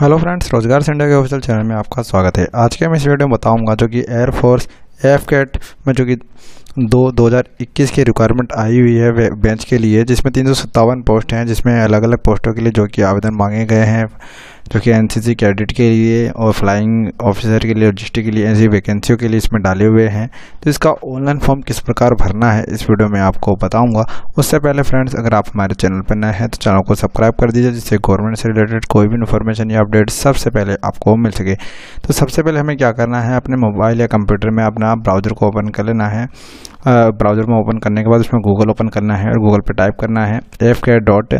hello friends रोजगार centre के official channel में आपका स्वागत है आज के मैं इस वीडियो में बताऊंगा जो कि एयरफोर्स एफ कैट में जो कि दो दो हज़ार इक्कीस की रिक्वायरमेंट आई हुई है बेंच के लिए जिसमें तीन सौ सत्तावन पोस्ट हैं जिसमें अलग अलग पोस्टों के लिए जो कि आवेदन मांगे गए हैं जो कि एनसीसी कैडेट के लिए और फ्लाइंग ऑफिसर के लिए लॉजिस्टिक के लिए ऐसी वैकेंसियों के लिए इसमें डाले हुए हैं तो इसका ऑनलाइन फॉर्म किस प्रकार भरना है इस वीडियो में आपको बताऊंगा उससे पहले फ्रेंड्स अगर आप हमारे चैनल पर नए हैं तो चैनल को सब्सक्राइब कर दीजिए जिससे गवर्नमेंट से रिलेटेड कोई भी इन्फॉर्मेशन या अपडेट सबसे पहले आपको मिल सके तो सबसे पहले हमें क्या करना है अपने मोबाइल या कंप्यूटर में अपना ब्राउजर को ओपन कर लेना है ब्राउज़र में ओपन करने के बाद उसमें गूगल ओपन करना है और गूगल पे टाइप करना है एफ के dot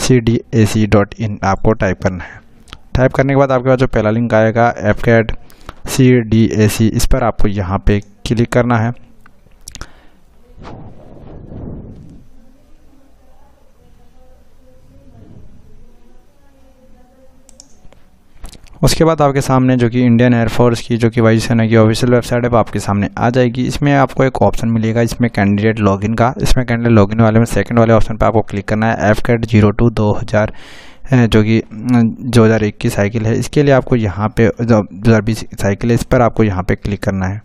C D A C dot in आपको टाइप करना है टाइप करने के बाद आपके पास जो पहला लिंक आएगा AFCAT C D A C इस पर आपको यहाँ पे क्लिक करना है उसके बाद आपके सामने जो कि इंडियन एयरफोर्स की जो कि वायुसेना की ऑफिशियल वेबसाइट है वो आपके सामने आ जाएगी इसमें आपको एक ऑप्शन मिलेगा इसमें कैंडिडेट लॉगिन का इसमें कैंडिडेट लॉगिन वाले में सेकंड वाले ऑप्शन पर आपको क्लिक करना है एफ कैट जीरो टू दो हज़ार जो कि दो हज़ार इक्कीस साइकिल है इसके लिए आपको यहाँ पे दो हज़ार बीस साइकिल है इस पर आपको यहाँ पर क्लिक करना है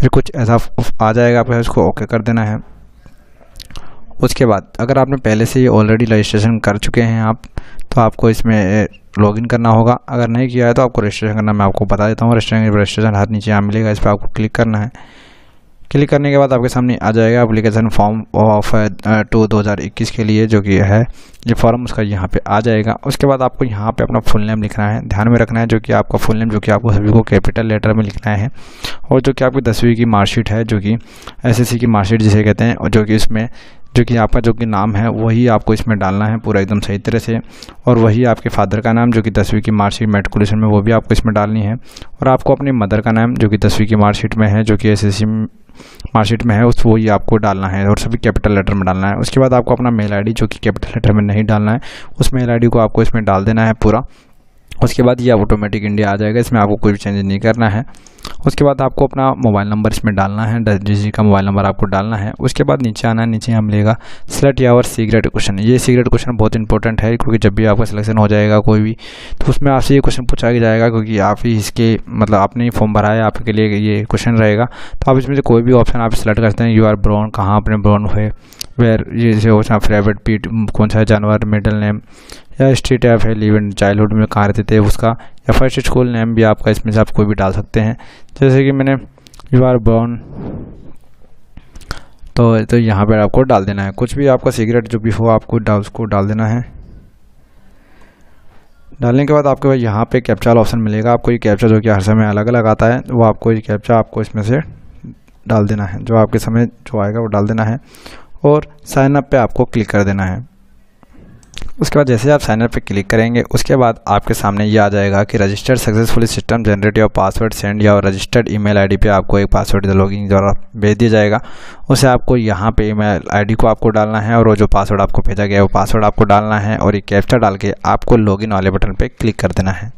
फिर कुछ ऐसा आ जाएगा आपको उसको ओके कर देना है उसके बाद अगर आपने पहले से ही ऑलरेडी रजिस्ट्रेशन कर चुके हैं आप तो आपको इसमें लॉगिन करना होगा अगर नहीं किया है तो आपको रजिस्ट्रेशन करना मैं आपको बता देता हूँ रजिस्ट्रेशन रजिस्ट्रेशन हाथ नीचे यहाँ मिलेगा इस पर आपको क्लिक करना है क्लिक करने के बाद आपके सामने आ जाएगा एप्लीकेशन फॉर्म ऑफ टू दो हज़ार इक्कीस के लिए जो कि है ये फॉर्म उसका यहाँ पे आ जाएगा उसके बाद आपको यहाँ पे अपना फुल नेम लिखना है ध्यान में रखना है जो कि आपका फुल नेम जो कि आपको सभी को कैपिटल लेटर में लिखना है और जो कि आपकी दसवीं की मार्कशीट है जो कि एसएससी की मार्कशीट जिसे कहते हैं और जो कि इसमें जो कि आपका जो कि नाम है वही आपको इसमें डालना है पूरा एकदम सही तरह से और वही आपके फादर का नाम जो कि दसवीं की मार्कशीट मेट्रिकुलेशन में वो भी आपको इसमें डालनी है और आपको अपनी मदर का नाम जो कि दसवीं की मार्कशीट में है जो कि एस मार्कशीट में है उस वही आपको डालना है और सभी कैपिटल लेटर में डालना है उसके बाद आपको अपना मेल आई जो कि कैपिटल लेटर में नहीं डालना है उस मेल आई को आपको इसमें डाल देना है पूरा उसके बाद ये ऑटोमेटिक इंडिया आ जाएगा इसमें आपको कोई चेंज नहीं करना है उसके बाद आपको अपना मोबाइल नंबर इसमें डालना है जिस का मोबाइल नंबर आपको डालना है उसके बाद नीचे आना है नीचे हम लेगा सिलेक्ट यावर सीक्रेट क्वेश्चन ये सीक्रेट क्वेश्चन बहुत इंपॉर्टेंट है क्योंकि जब भी आपका सिलेक्शन हो जाएगा कोई भी तो उसमें आपसे ये क्वेश्चन पूछा जाएगा क्योंकि आप ही इसके मतलब आपने फॉर्म भरा है आपके लिए ये क्वेश्चन रहेगा तो आप इसमें से कोई भी ऑप्शन आप सिलेक्ट करते हैं यू आर ब्रॉन कहाँ अपने ब्राउन हुए वेर जैसे हो सकता फेवरेट पीट कौन सा जानवर मिडल नेम या स्ट्रीट या फिर इवन चाइल्डहुड में कहाँ रहते थे उसका या फर्स्ट स्कूल नेम भी आपका इसमें से आप कोई भी डाल सकते हैं जैसे कि मैंने यू आर बॉर्न तो तो यहाँ पर आपको डाल देना है कुछ भी आपका सिगरेट जो भी हो आपको डाल उसको डाल देना है डालने के बाद आपके पास यहाँ पे कैप्चा ऑप्शन मिलेगा आपको ये कैप्चा जो कि हर समय अलग अलग आता है वो आपको ये कैप्चा आपको इसमें से डाल देना है जो आपके समय जो आएगा वो डाल देना है और साइनअप पे आपको क्लिक कर देना है उसके बाद जैसे आप साइनअप पे क्लिक करेंगे उसके बाद आपके सामने ये आ जाएगा कि registered successfully system generate your password send या रजिस्टर्ड ईमेल आईडी पे आपको एक पासवर्ड लॉगिन द्वारा भेज दिया जाएगा उसे आपको यहाँ पे ईमेल आईडी को आपको डालना है और वो जो पासवर्ड आपको भेजा गया है वो पासवर्ड आपको डालना है और ये कैप्चर डाल के आपको लॉगिन वाले बटन पर क्लिक कर देना है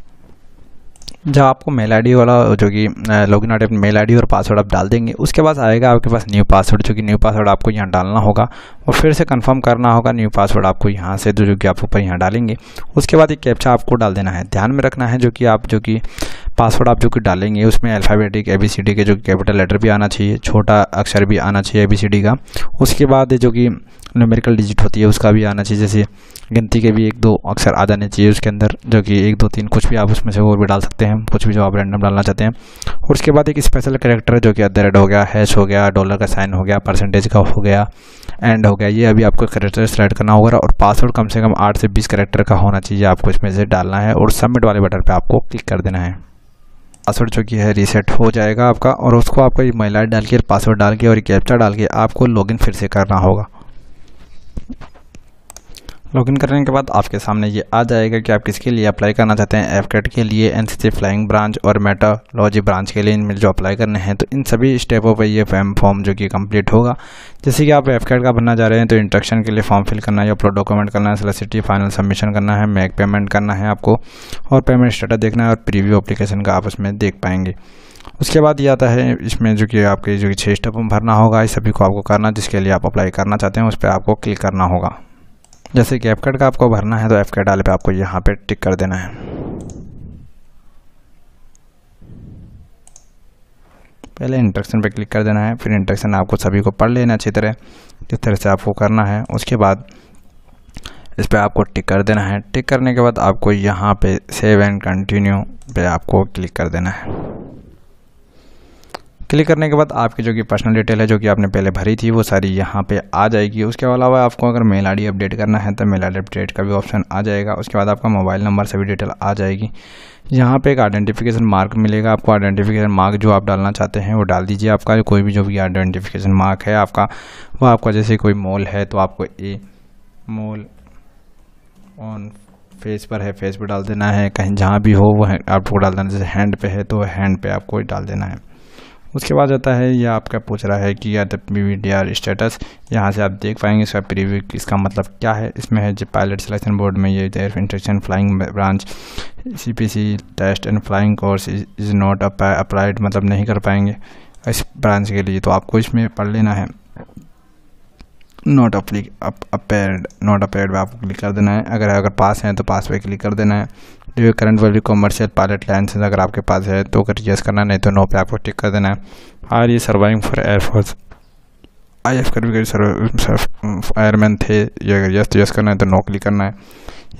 जब आपको मेल आईडी वाला जो कि login ID email ID और पासवर्ड आप डाल देंगे उसके बाद आएगा आपके पास न्यू पासवर्ड जो कि न्यू पासवर्ड आपको यहाँ डालना होगा और फिर से कंफर्म करना होगा न्यू पासवर्ड आपको यहाँ से जो कि आप ऊपर यहाँ डालेंगे उसके बाद एक कैप्चा आपको डाल देना है ध्यान में रखना है जो कि आप जो कि पासवर्ड आप जो कि डालेंगे उसमें alphabetic A B C D के जो कैपिटल लेटर भी आना चाहिए छोटा अक्षर भी आना चाहिए ए बी सी डी का उसके बाद जो कि न्यूमेरिकल डिजिट होती है उसका भी आना चाहिए जैसे गिनती के भी एक दो अक्षर आ जाने चाहिए उसके अंदर जो कि एक दो तीन कुछ भी आप उसमें से और भी डाल सकते हैं कुछ भी जो आप रैंडम डालना चाहते हैं और उसके बाद एक स्पेशल करेक्टर जो कि अदर हो गया हैश हो गया डॉलर का साइन हो गया परसेंटेज का हो गया एंड हो गया ये अभी आपको करेक्टर सेलेक्ट करना होगा और पासवर्ड कम से कम आठ से बीस करेक्टर का होना चाहिए आपको इसमें से डालना है और सबमिट वाले बटन पर आपको क्लिक कर देना है पासवर्ड जो कि है रीसेट हो जाएगा आपका और उसको आपका ये आई डाल के पासवर्ड डाल के और कैप्चा डाल के आपको लॉगिन फिर से करना होगा लॉगिन करने के बाद आपके सामने ये आ जाएगा कि आप किसके लिए अप्लाई करना चाहते हैं एफ के लिए एन फ्लाइंग ब्रांच और मेटालॉजी ब्रांच के लिए इनमें जो अप्लाई करने हैं तो इन सभी स्टेपों पर ये फॉर्म फॉर्म जो कि कंप्लीट होगा जैसे कि आप एफ का बनना चाह रहे हैं तो इंट्रक्शन के लिए फॉर्म फिल करना है अपलोड डॉक्यूमेंट करना है सलासिटी फाइनल सबमिशन करना है मैक पेमेंट करना है आपको और पेमेंट स्टेटस देखना है और प्रीव्यू एप्लीकेशन का आप उसमें देख पाएंगे उसके बाद ये आता है इसमें जो कि आपके जो कि छः स्टेप भरना होगा इस सभी को आपको करना जिसके लिए आप अप्लाई करना चाहते हैं उस पर आपको क्लिक करना होगा जैसे कि एफकेट का आपको भरना है तो एफकेट वाले पे आपको यहाँ पे टिक कर देना है पहले इंट्रक्शन पे क्लिक कर देना है फिर इंट्रक्शन आपको सभी को पढ़ लेना अच्छी तरह जिस तरह से आपको करना है उसके बाद इस पर आपको टिक कर देना है टिक करने के बाद आपको यहाँ पे सेव एंड कंटिन्यू पे आपको क्लिक कर देना है क्लिक करने के बाद आपकी जो कि पर्सनल डिटेल है जो कि आपने पहले भरी थी वो सारी यहाँ पे आ जाएगी उसके अलावा आपको अगर मेल आईडी अपडेट करना है तो मेल आईडी अपडेट का भी ऑप्शन आ जाएगा उसके बाद आपका मोबाइल नंबर से भी डिटेल आ जाएगी यहाँ पे एक आइडेंटिफिकेशन मार्क मिलेगा आपको आइडेंटिफिकेशन मार्क जो आप डालना चाहते हैं वो डाल दीजिए आपका कोई भी जो भी आइडेंटिफिकेशन मार्क है आपका वह आपका जैसे कोई मॉल है तो आपको ए मॉल ऑन फेस पर है फेस पर डाल देना है कहीं जहाँ भी हो वो आपको डाल देना जैसे हैंड पे है तो हैंड पे आपको डाल देना है उसके बाद आता है ये आपका पूछ रहा है कि the P D R status यहाँ से आप देख पाएंगे इसका प्रीव्यू इसका मतलब क्या है इसमें है जो पायलट सिलेक्शन बोर्ड में ये air instruction flying branch C P C test and flying course is not applied मतलब नहीं कर पाएंगे इस ब्रांच के लिए तो आपको इसमें पढ़ लेना है not apply appeared not appeared पर आपको क्लिक कर देना है अगर अगर पास हैं तो पास पे क्लिक कर देना है जो current value commercial pilot licence अगर आपके पास है तो अगर यस करना नहीं तो नो पे आपको टिक कर देना है आर ये serving for air force I F service airman थे ये अगर यस तो यस करना है तो नो क्लिक करना है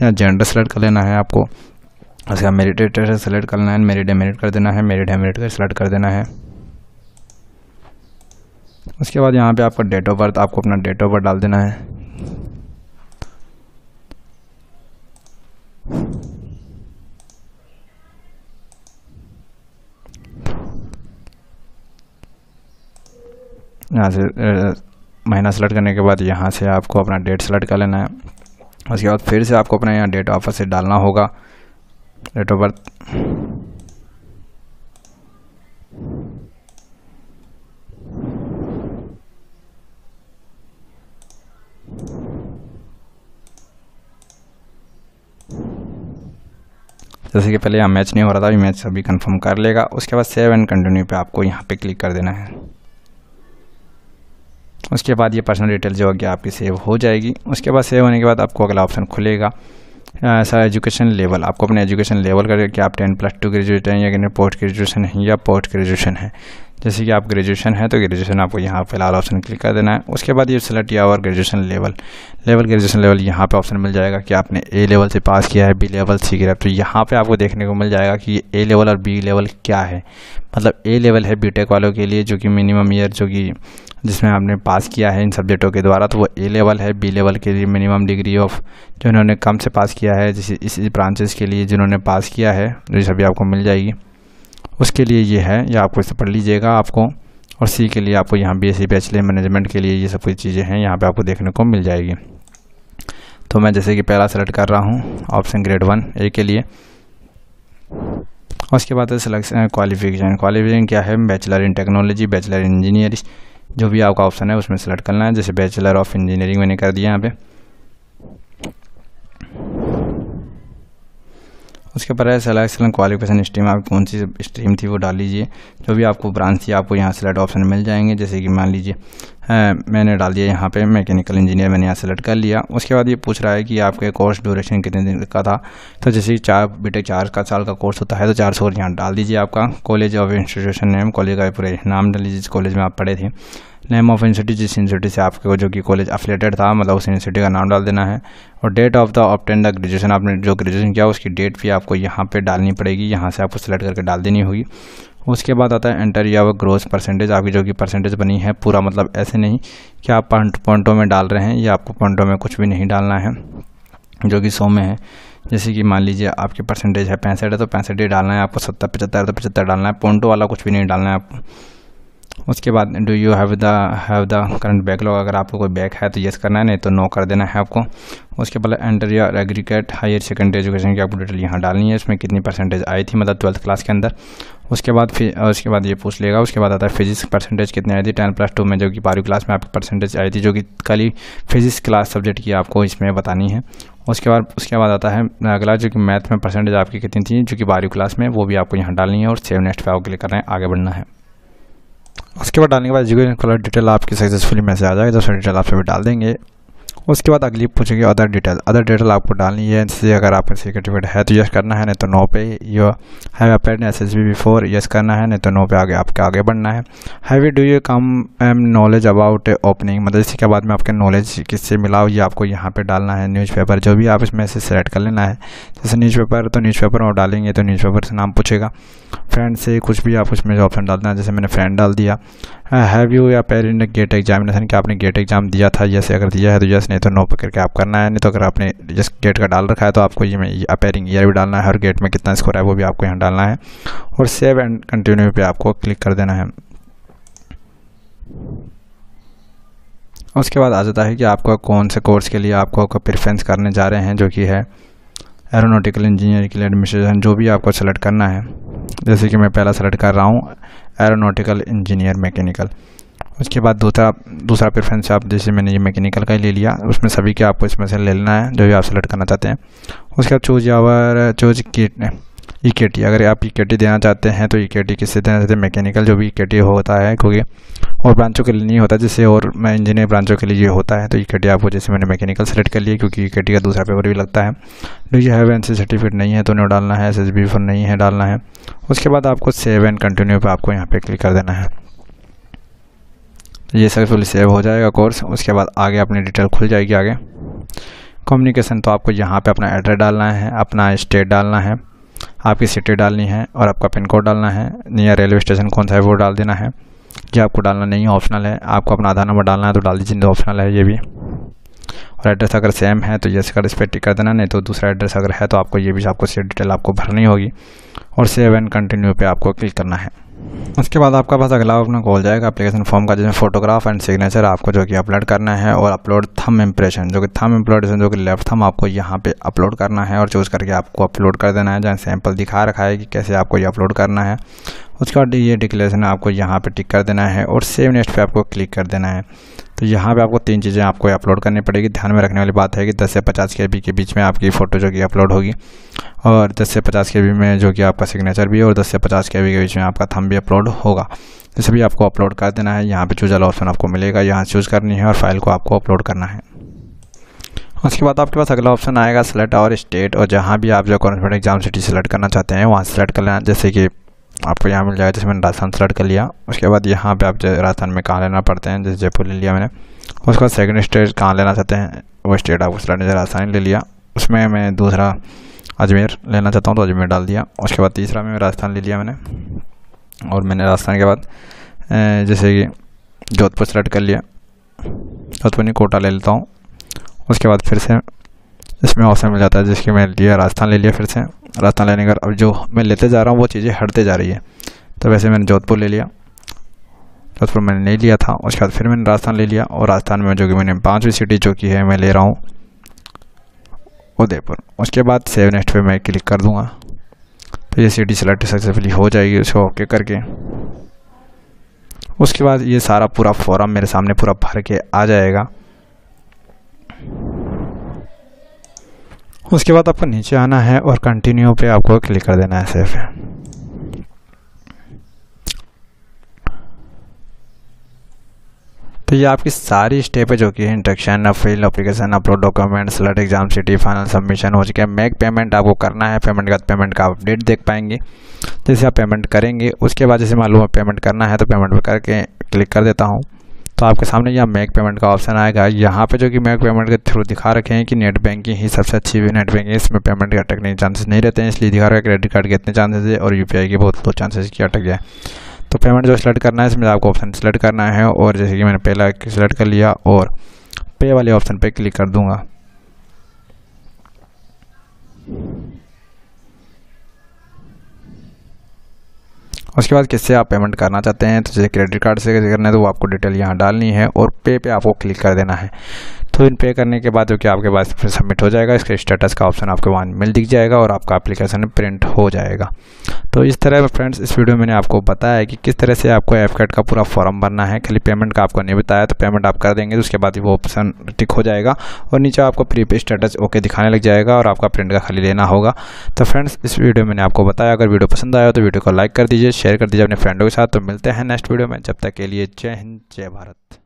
या जेंडर सेलेक्ट कर लेना है आपको उसका मेरिटेटर सेलेक्ट करना है मेरिट डेमेरिट कर देना है मेरिट डेमेरिट का सेलेक्ट कर देना है उसके बाद यहाँ पे आपका डेट ऑफ बर्थ आपको अपना डेट ऑफ बर्थ डाल देना है यहाँ से महीना सेलेक्ट करने के बाद यहाँ से आपको अपना डेट सेलेक्ट कर लेना है उसके बाद फिर से आपको अपना यहाँ डेट वापस से डालना होगा डेट ऑफ बर्थ जैसे कि पहले यहाँ मैच नहीं हो रहा था अभी मैच अभी कंफर्म कर लेगा उसके बाद सेव एंड कंटिन्यू पे आपको यहाँ पे क्लिक कर देना है उसके बाद ये पर्सनल डिटेल जो होगी आपकी सेव हो जाएगी उसके बाद सेव होने के बाद आपको अगला ऑप्शन खुलेगा सर एजुकेशन लेवल आपको अपने एजुकेशन लेवल करके कि आप टेन प्लस टू ग्रेजुएट हैं या कि पोस्ट ग्रेजुएशन है या पोस्ट ग्रेजुएशन है जैसे कि आप ग्रेजुएशन है तो ग्रेजुएशन आपको यहाँ फिलहाल ऑप्शन क्लिक कर देना है उसके बाद ये सेलेक्ट किया और graduation level level graduation level यहाँ पे ऑप्शन मिल जाएगा कि आपने ए लेवल से पास किया है बी लेवल सी किया तो यहाँ पे आपको देखने को मिल जाएगा कि ए लेवल और बी लेवल क्या है मतलब ए लेवल है बी वालों के लिए जो कि मिनिमम ईयर जो कि जिसमें आपने पास किया है इन सब्जेक्टों के द्वारा तो वो ए लेवल है बी लेवल के लिए मिनिमम डिग्री ऑफ जो इन्होंने कम से पास किया है जिस इस ब्रांचेस के लिए जिन्होंने पास किया है जो तो सभी आपको मिल जाएगी उसके लिए ये है या आपको इसे पढ़ लीजिएगा आपको और सी के लिए आपको यहाँ बी एस बैचलर मैनेजमेंट के लिए ये सब कुछ चीज़ें हैं यहाँ पर आपको देखने को मिल जाएगी तो मैं जैसे कि पहला सेलेक्ट कर रहा हूँ ऑप्शन ग्रेड वन ए के लिए उसके बाद है सिलेक्शन क्वालिफिकेशन क्वालिफिकेशन क्या है bachelor in technology bachelor engineering जो भी आपका ऑप्शन है उसमें सेलेक्ट करना है जैसे बैचलर ऑफ इंजीनियरिंग मैंने कर दिया यहाँ पे उसके ऊपर है सेलेक्ट सेलेक्ट क्वालिफिकेशन स्ट्रीम आप कौन सी स्ट्रीम थी वो डाल लीजिए जो भी आपको ब्रांच थी आपको यहाँ सेलेक्ट ऑप्शन मिल जाएंगे जैसे कि मान लीजिए मैंने डाल दिया यहाँ पे मैकेनिकल इंजीनियर मैंने यहाँ सेलेक्ट कर लिया उसके बाद ये पूछ रहा है कि आपके कोर्स ड्यूरेशन कितने दिन का था तो जैसे चार बीटेक चार का साल का कोर्स होता है तो चार सौ यहाँ डाल दीजिए आपका college of institution name college का पूरे नाम डाल लीजिए जिस कॉलेज में आप पढ़े थे नेम ऑफ इंस्टीट्यूट जिस यूनिवर्सिटी से आपके जो कि कॉलेज अफिलेटेड था मतलब उस यूनिवर्सिटी का नाम डाल देना है और date of the obtain the graduation आपने जो ग्रेजुएशन किया उसकी डेट भी आपको यहाँ पर डालनी पड़ेगी यहाँ से आपको सेलेक्ट करके डाल देनी होगी उसके बाद आता है एंटर या वो ग्रोथ परसेंटेज आपकी जो कि परसेंटेज बनी है पूरा मतलब ऐसे नहीं कि आप पॉइंटों में डाल रहे हैं या आपको पॉइंटों में कुछ भी नहीं डालना है जो कि सौ में है जैसे कि मान लीजिए आपकी परसेंटेज है पैंसठ है तो पैंसठ ही डालना है आपको सत्तर पचहत्तर तो पचहत्तर डालना है पॉइंटों वाला कुछ भी नहीं डालना है आपको उसके बाद do you have the have the current backlog अगर आपको कोई बैक है तो येस करना है नहीं तो नो कर देना है आपको उसके बाद enter your aggregate higher secondary education की आपको डिटेल यहाँ डालनी है इसमें कितनी परसेंटेज आई थी मतलब ट्वेल्थ क्लास के अंदर उसके बाद फिर उसके बाद ये पूछ लेगा उसके बाद आता है फिजिक्स परसेंटेज कितनी आई थी टेन प्लस टू में जो कि बारहवीं क्लास में आपकी परसेंटेज आई थी जो कि कल ही फिजिक्स क्लास सब्जेक्ट की आपको इसमें बतानी है उसके बाद उसके बाद आता है अगला जो कि मैथ में परसेंटेज आपकी कितनी थी जो कि बारहवीं क्लास में वो भी आपको यहाँ डालनी है और सेव नेक्स्ट पे आपको क्लिक करना है आगे बढ़ना है उसके बाद डालने के बाद एजुकेशन कलर डिटेल आपकी सक्सेसफुली मैसेज आ जाएगा जब डिटेल आप सभी डाल देंगे उसके बाद अगली पूछेगी अदर डिटेल अदर डिटेल आपको डालनी है जैसे अगर आपका सर्टिफिकेट है तो यस करना है नहीं तो नो पे you have appeared S S B before yes करना है नहीं तो नो पे आगे आपके आगे बढ़ना है heavy do you come M knowledge about opening मतलब इसके बाद में आपके नॉलेज किससे मिला ये आपको यहाँ पर डालना है न्यूज़पेपर जो भी आप इसमें से सेलेक्ट कर लेना है जैसे न्यूज़पेपर तो न्यूज़पेपर और डालेंगे तो न्यूज़पेपर से नाम पूछेगा फ्रेंड से कुछ भी आप उसमें ऑप्शन डालना है जैसे मैंने फ्रेंड डाल दिया हैव हाँ, यू या पेरेंट गेट एग्जामिनेशन के आपने गेट एग्जाम दिया था जैसे अगर दिया है तो जैसे नहीं तो नो पकड़ के आप करना है नहीं तो अगर आपने जिस गेट का डाल रखा है तो आपको ये अपेयरिंग ईयर भी डालना है हर गेट में कितना स्कोर है वो भी आपको यहाँ डालना है और सेव एंड कंटिन्यू पर आपको क्लिक कर देना है उसके बाद आ जाता है कि आपका कौन से कोर्स के लिए आपको प्रिफ्रेंस करने जा रहे हैं जो कि है एरोनोटिकल इंजीनियरिंग के लिए एडमिनिस्ट्रेशन जो भी आपको सेलेक्ट करना है जैसे कि मैं पहला सेलेक्ट कर रहा हूँ एरोनोटिकल इंजीनियर मैकेनिकल उसके बाद दूसरा दूसरा प्रेफरेंस आप जैसे मैंने ये मैकेनिकल का ही ले लिया उसमें सभी के आपको इसमें से ले लेना है जो भी आप सेलेक्ट करना चाहते हैं उसके बाद choose your choose kit E K T अगर आप ई के टी देना चाहते हैं तो ई के टी किससे देना चाहते हैं मैकेनिकल जो भी ई के टी होता है क्योंकि और ब्रांचों के लिए नहीं होता जैसे और मैं इंजीनियर ब्रांचों के लिए ये होता है तो ई के टी आपको जैसे मैंने मैकेनिकल सेलेक्ट कर लिया क्योंकि ई के टी का दूसरा पेपर भी लगता है तो ये है एन सी सर्टिफिकेट नहीं है तो उन्हें डालना है एस एस बी फॉर नहीं है डालना है उसके बाद आपको सेव एंड कंटिन्यू पर आपको यहाँ पर क्लिक कर देना है ये सक्सेसफुली सेव हो जाएगा कोर्स उसके बाद आगे अपनी डिटेल खुल जाएगी आगे कम्युनिकेशन तो आपको यहाँ पे अपना एड्रेस डालना है अपना स्टेट डालना है आपकी सिटी डालनी है और आपका पिन कोड डालना है नियर रेलवे स्टेशन कौन सा है वो डाल देना है जो आपको डालना नहीं है ऑप्शनल है आपको अपना आधार नंबर डालना है तो डाल दीजिए तो ऑप्शनल है ये भी और एड्रेस अगर सेम है तो यस कर इस पर टिक कर देना नहीं तो दूसरा एड्रेस अगर है तो आपको ये भी आपको सीट डिटेल आपको भरनी होगी और सेव एंड कंटिन्यू पे आपको क्लिक करना है उसके बाद आपका पास अगला अपना कॉल जाएगा एप्लीकेशन फॉर्म का जिसमें फोटोग्राफ एंड सिग्नेचर आपको जो कि अपलोड करना है और अपलोड थम इम्प्रेशन जो कि थम इम्प्रेशन जो कि लेफ्ट थम आपको यहाँ पे अपलोड करना है और चूज़ करके आपको अपलोड कर देना है जहाँ सैंपल दिखा रखा है कि कैसे आपको ये अपलोड करना है उसके बाद ये डिक्लेरेशन आपको यहाँ पर टिक कर देना है और सेव नेक्स्ट पर आपको क्लिक कर देना है तो यहाँ पे आपको तीन चीज़ें आपको अपलोड करनी पड़ेगी ध्यान में रखने वाली बात है कि 10 से 50 के बी के बीच में आपकी फ़ोटो जो कि अपलोड होगी और 10 से 50 के बी में जो कि आपका सिग्नेचर भी और 10 से 50 के बी के बीच में आपका थम भी अपलोड होगा ये तो सभी आपको अपलोड कर देना है यहाँ पर चूज़ वाला ऑप्शन आपको मिलेगा यहाँ चूज़ करनी है और फाइल को आपको अपलोड करना है उसके बाद आपके पास अगला ऑप्शन आएगा सेलेक्ट और स्टेट और जहाँ भी आप जो कॉन्फिडेंट एग्जाम सिटी सेलेक्ट करना चाहते हैं वहाँ सेलेक्ट कर लेना जैसे कि आपको यहाँ मिल जाएगा जैसे मैंने राजस्थान सेलेक्ट कर लिया उसके बाद यहाँ पे आप राजस्थान में कहाँ लेना पड़ते हैं जैसे जयपुर ले लिया मैंने उसके बाद सेकेंड स्टेट कहाँ लेना चाहते हैं वो स्टेट आप उस जैसे राजस्थान ले लिया उसमें मैं दूसरा अजमेर लेना चाहता हूँ तो अजमेर डाल दिया उसके बाद तीसरा में राजस्थान ले लिया मैंने और मैंने राजस्थान के बाद जैसे कि जोधपुर सेलेक्ट कर लिया जोधपुर कोटा ले लेता हूँ उसके बाद फिर से इसमें ऑप्शन मिल जाता है जिसकी मैं लिया राजस्थान ले लिया फिर से राजस्थान लेने का अब जो मैं लेते जा रहा हूँ वो चीज़ें हटते जा रही है तो वैसे मैंने जोधपुर ले लिया जोधपुर मैंने नहीं लिया था उसके बाद फिर मैंने राजस्थान ले लिया और राजस्थान में जो कि मैंने पाँचवीं सिटी जो की है मैं ले रहा हूँ उदयपुर उसके बाद सेव नेक्स्ट पे मैं क्लिक कर दूँगा तो ये सिटी सेलेक्ट सक्सेसफुली हो जाएगी उसको ओके करके उसके बाद ये सारा पूरा फॉर्म मेरे सामने पूरा भर के आ जाएगा उसके बाद आपको नीचे आना है और कंटिन्यू पे आपको क्लिक कर देना है सेफ है तो ये आपकी सारी स्टेप है जो कि instruction fill application upload document slot exam city final submission हो चुके हैं मेक पेमेंट आपको करना है पेमेंट का पेमेंट का अपडेट देख पाएंगे जैसे आप पेमेंट करेंगे उसके बाद जैसे मालूम है पेमेंट करना है तो पेमेंट पर करके क्लिक कर देता हूँ तो आपके सामने यहाँ मेक पेमेंट का ऑप्शन आएगा यहाँ पे जो कि मेक पेमेंट के थ्रू दिखा रखे हैं कि नेट बैंकिंग ही सबसे अच्छी भी नेट बैंकिंग इसमें पेमेंट के अटकने के चांसेस नहीं रहते हैं इसलिए दिखा रहा है क्रेडिट कार्ड के इतने चांसेस है और यू के बहुत बहुत चांसेस की अटक जाए तो पेमेंट जो सिलेक्ट करना है इसमें आपको ऑप्शन सिलेक्ट करना है और जैसे कि मैंने पहला सिलेक्ट कर लिया और पे वाले ऑप्शन पर क्लिक कर दूँगा उसके बाद किससे आप पेमेंट करना चाहते हैं तो जैसे क्रेडिट कार्ड से करना है तो वो आपको डिटेल यहाँ डालनी है और पे पे आपको क्लिक कर देना है तो इन पे करने के बाद जो कि आपके पास फिर सबमिट हो जाएगा इसके स्टेटस का ऑप्शन आपके वहाँ मिल दिख जाएगा और आपका एप्लीकेशन प्रिंट हो जाएगा तो इस तरह फ्रेंड्स इस वीडियो में मैंने आपको बताया है कि किस तरह से आपको एफ का पूरा फॉर्म भरना है खाली पेमेंट का आपको नहीं बताया तो पेमेंट आप कर देंगे तो उसके बाद वो ऑप्शन टिक हो जाएगा और नीचे आपको प्री पे स्टेटस ओके दिखाने लग जाएगा और आपका प्रिंट का खाली लेना होगा तो फ्रेंड्स इस वीडियो मैंने आपको बताया अगर वीडियो पसंद आया तो वीडियो को लाइक कर दीजिए शेयर कर दीजिए अपने फ्रेंडों के साथ तो मिलते हैं नेक्स्ट वीडियो में जब तक के लिए जय हिंद जय भारत